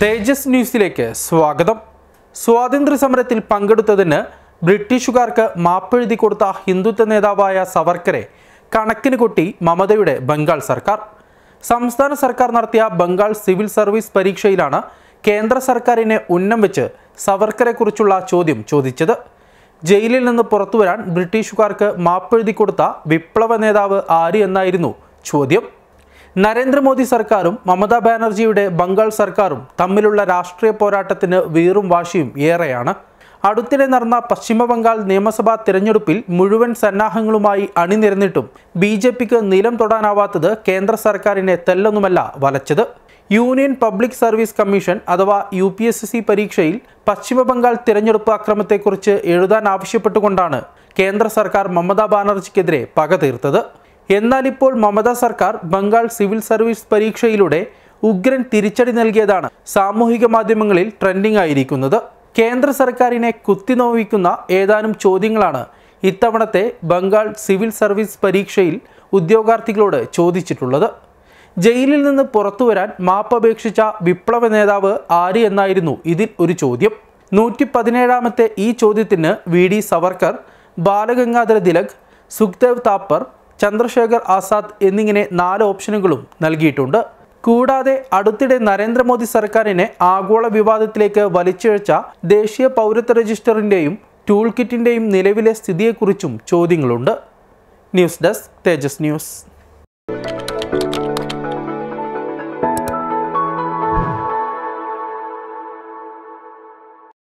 തേജസ് ന്യൂസിലേക്ക് സ്വാഗതം സ്വാതന്ത്ര്യ സമരത്തിൽ പങ്കെടുത്തതിന് ബ്രിട്ടീഷുകാർക്ക് മാപ്പെഴുതി കൊടുത്ത ഹിന്ദുത്വ നേതാവായ സവർക്കറെ കണക്കിന് കൊട്ടി മമതയുടെ ബംഗാൾ സർക്കാർ സംസ്ഥാന സർക്കാർ നടത്തിയ ബംഗാൾ സിവിൽ സർവീസ് പരീക്ഷയിലാണ് കേന്ദ്ര സർക്കാരിനെ ഉന്നം വെച്ച് സവർക്കരെക്കുറിച്ചുള്ള ചോദ്യം ചോദിച്ചത് ജയിലിൽ നിന്ന് പുറത്തുവരാൻ ബ്രിട്ടീഷുകാർക്ക് മാപ്പെഴുതി കൊടുത്ത വിപ്ലവ നേതാവ് ആര് എന്നായിരുന്നു ചോദ്യം നരേന്ദ്രമോദി സർക്കാരും മമതാ ബാനർജിയുടെ ബംഗാൾ സർക്കാരും തമ്മിലുള്ള രാഷ്ട്രീയ പോരാട്ടത്തിന് വീറും വാശിയും ഏറെയാണ് അടുത്തിടെ നടന്ന പശ്ചിമബംഗാൾ നിയമസഭാ തിരഞ്ഞെടുപ്പിൽ മുഴുവൻ സന്നാഹങ്ങളുമായി അണിനിരന്നിട്ടും ബി ജെ പിക്ക് നിലം തൊടാനാവാത്തത് കേന്ദ്ര സർക്കാരിനെ തെല്ലൊന്നുമല്ല വലച്ചത് യൂണിയൻ പബ്ലിക് സർവീസ് കമ്മീഷൻ അഥവാ യു പി എസ് സി പരീക്ഷയിൽ പശ്ചിമബംഗാൾ തിരഞ്ഞെടുപ്പ് അക്രമത്തെക്കുറിച്ച് എഴുതാൻ ആവശ്യപ്പെട്ടുകൊണ്ടാണ് കേന്ദ്ര സർക്കാർ മമതാ ബാനർജിക്കെതിരെ പക തീർത്തത് എന്നാൽ ഇപ്പോൾ മമത സർക്കാർ ബംഗാൾ സിവിൽ സർവീസ് പരീക്ഷയിലൂടെ ഉഗ്രൻ തിരിച്ചടി നൽകിയതാണ് സാമൂഹിക മാധ്യമങ്ങളിൽ ട്രെൻഡിംഗ് ആയിരിക്കുന്നത് കേന്ദ്ര സർക്കാരിനെ കുത്തിനോവിക്കുന്ന ഏതാനും ചോദ്യങ്ങളാണ് ഇത്തവണത്തെ ബംഗാൾ സിവിൽ സർവീസ് പരീക്ഷയിൽ ഉദ്യോഗാർത്ഥികളോട് ചോദിച്ചിട്ടുള്ളത് ജയിലിൽ നിന്ന് പുറത്തുവരാൻ മാപ്പപേക്ഷിച്ച വിപ്ലവ നേതാവ് ആര് എന്നായിരുന്നു ഇതിൽ ഒരു ചോദ്യം നൂറ്റി പതിനേഴാമത്തെ ഈ ചോദ്യത്തിന് വി ഡി സവർക്കർ ബാലഗംഗാധര തിലക് സുഖ്ദേവ് താപ്പർ ചന്ദ്രശേഖർ ആസാദ് എന്നിങ്ങനെ നാല് ഓപ്ഷനുകളും നൽകിയിട്ടുണ്ട് കൂടാതെ അടുത്തിടെ നരേന്ദ്രമോദി സർക്കാരിനെ ആഗോള വിവാദത്തിലേക്ക് വലിച്ചിഴച്ച ദേശീയ പൗരത്വ രജിസ്റ്ററിൻ്റെയും ടൂൾ കിറ്റിൻ്റെയും നിലവിലെ സ്ഥിതിയെക്കുറിച്ചും ചോദ്യങ്ങളുണ്ട് ന്യൂസ് ഡെസ്ക് തേജസ് ന്യൂസ്